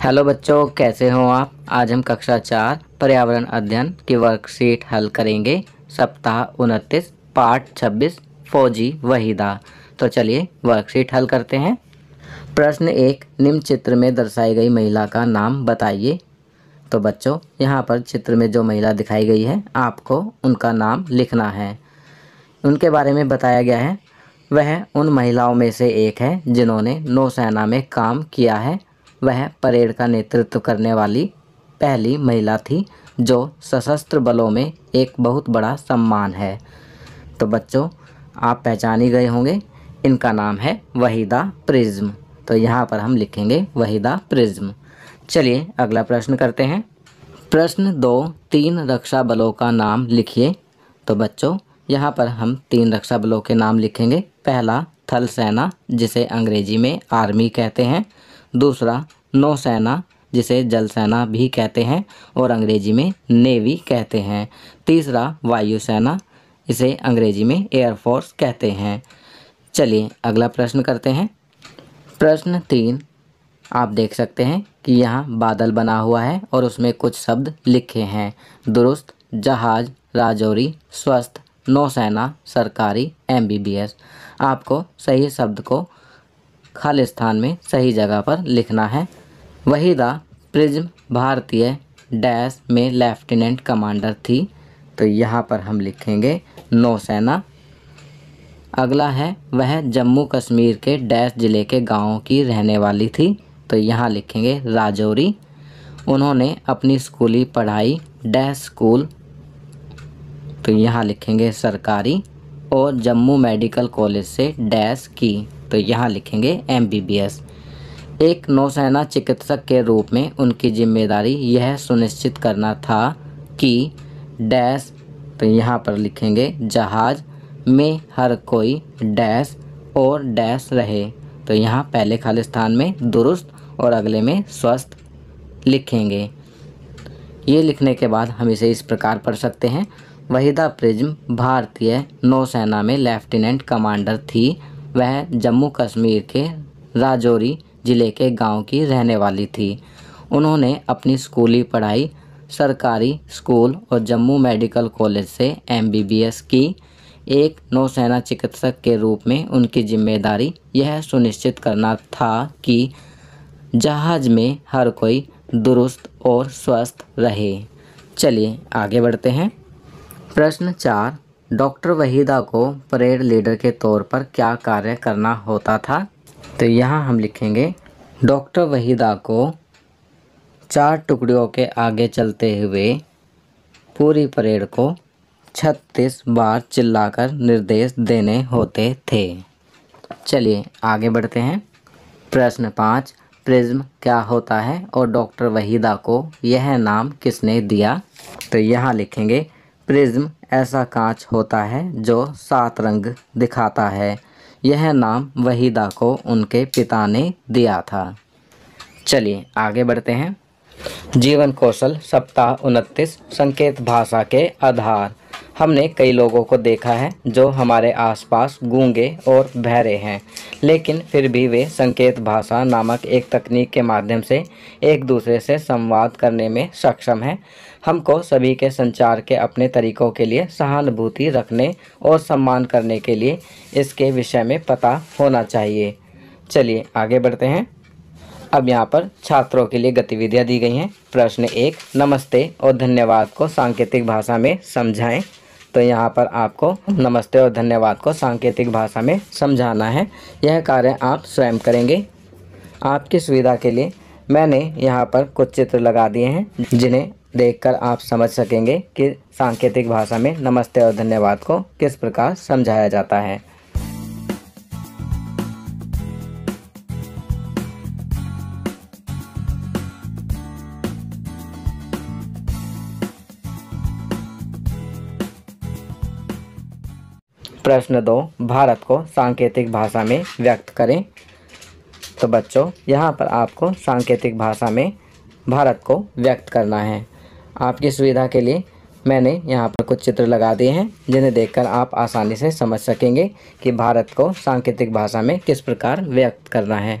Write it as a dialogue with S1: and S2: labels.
S1: hello बच्चों कैसे हो आप आज हम कक्षा चार पर्यावरण अध्ययन की वर्कशीट हल करेंगे सप्ताह उनतीस पार्ट छब्बीस फौजी वहीदा तो चलिए वर्कशीट हल करते हैं प्रश्न एक निम्न चित्र में दर्शाई गई महिला का नाम बताइए तो बच्चों यहाँ पर चित्र में जो महिला दिखाई गई है आपको उनका नाम लिखना है उनके बारे में बताया गया है वह उन महिलाओं में से एक है जिन्होंने नौसेना में काम किया है वह परेड का नेतृत्व करने वाली पहली महिला थी जो सशस्त्र बलों में एक बहुत बड़ा सम्मान है तो बच्चों आप पहचान ही गए होंगे इनका नाम है वहीदा प्रिज्म तो यहाँ पर हम लिखेंगे वहीदा प्रिज्म चलिए अगला प्रश्न करते हैं प्रश्न दो तीन रक्षा बलों का नाम लिखिए तो बच्चों यहाँ पर हम तीन रक्षा बलों के नाम लिखेंगे पहला थल सेना जिसे अंग्रेजी में आर्मी कहते हैं दूसरा नौसेना जिसे जलसेना भी कहते हैं और अंग्रेजी में नेवी कहते हैं तीसरा वायुसेना इसे अंग्रेजी में एयरफोर्स कहते हैं चलिए अगला प्रश्न करते हैं प्रश्न तीन आप देख सकते हैं कि यहाँ बादल बना हुआ है और उसमें कुछ शब्द लिखे हैं दुरुस्त जहाज राजौरी स्वस्थ नौसेना सरकारी एमबीबीएस आपको सही शब्द को स्थान में सही जगह पर लिखना है वहीदा प्रिज्म भारतीय डैश में लेफ्टिनेंट कमांडर थी तो यहाँ पर हम लिखेंगे नौसेना अगला है वह जम्मू कश्मीर के डैश ज़िले के गांवों की रहने वाली थी तो यहाँ लिखेंगे राजौरी उन्होंने अपनी स्कूली पढ़ाई डैश स्कूल तो यहाँ लिखेंगे सरकारी और जम्मू मेडिकल कॉलेज से डैश की तो यहाँ लिखेंगे एमबीबीएस एक नौसेना चिकित्सक के रूप में उनकी जिम्मेदारी यह सुनिश्चित करना था कि डैश तो यहाँ पर लिखेंगे जहाज़ में हर कोई डैश और डैश रहे तो यहाँ पहले खालिस्तान में दुरुस्त और अगले में स्वस्थ लिखेंगे ये लिखने के बाद हम इसे इस प्रकार पढ़ सकते हैं वहीदा प्रिज्म भारतीय नौसेना में लेफ्टिनेंट कमांडर थी वह जम्मू कश्मीर के राजौरी ज़िले के गांव की रहने वाली थी उन्होंने अपनी स्कूली पढ़ाई सरकारी स्कूल और जम्मू मेडिकल कॉलेज से एमबीबीएस की एक नौसेना चिकित्सक के रूप में उनकी जिम्मेदारी यह सुनिश्चित करना था कि जहाज़ में हर कोई दुरुस्त और स्वस्थ रहे चलिए आगे बढ़ते हैं प्रश्न चार डॉक्टर वहीदा को परेड लीडर के तौर पर क्या कार्य करना होता था तो यहाँ हम लिखेंगे डॉक्टर वहीदा को चार टुकड़ियों के आगे चलते हुए पूरी परेड को छत्तीस बार चिल्लाकर निर्देश देने होते थे चलिए आगे बढ़ते हैं प्रश्न पाँच प्रिज्म क्या होता है और डॉक्टर वहीदा को यह नाम किसने दिया तो यहाँ लिखेंगे प्रिज्म ऐसा कांच होता है जो सात रंग दिखाता है यह नाम वहीदा को उनके पिता ने दिया था चलिए आगे बढ़ते हैं जीवन कौशल सप्ताह उनतीस संकेत भाषा के आधार हमने कई लोगों को देखा है जो हमारे आसपास गूंगे और बहरे हैं लेकिन फिर भी वे संकेत भाषा नामक एक तकनीक के माध्यम से एक दूसरे से संवाद करने में सक्षम हैं हमको सभी के संचार के अपने तरीकों के लिए सहानुभूति रखने और सम्मान करने के लिए इसके विषय में पता होना चाहिए चलिए आगे बढ़ते हैं अब यहाँ पर छात्रों के लिए गतिविधियाँ दी गई हैं प्रश्न एक नमस्ते और धन्यवाद को सांकेतिक भाषा में समझाएं तो यहाँ पर आपको नमस्ते और धन्यवाद को सांकेतिक भाषा में समझाना है यह कार्य आप स्वयं करेंगे आपकी सुविधा के लिए मैंने यहाँ पर कुछ चित्र लगा दिए हैं जिन्हें देखकर आप समझ सकेंगे कि सांकेतिक भाषा में नमस्ते और धन्यवाद को किस प्रकार समझाया जाता है प्रश्न दो भारत को सांकेतिक भाषा में व्यक्त करें तो बच्चों यहाँ पर आपको सांकेतिक भाषा में भारत को व्यक्त करना है आपकी सुविधा के लिए मैंने यहाँ पर कुछ चित्र लगा दिए हैं जिन्हें देखकर आप आसानी से समझ सकेंगे कि भारत को सांकेतिक भाषा में किस प्रकार व्यक्त करना है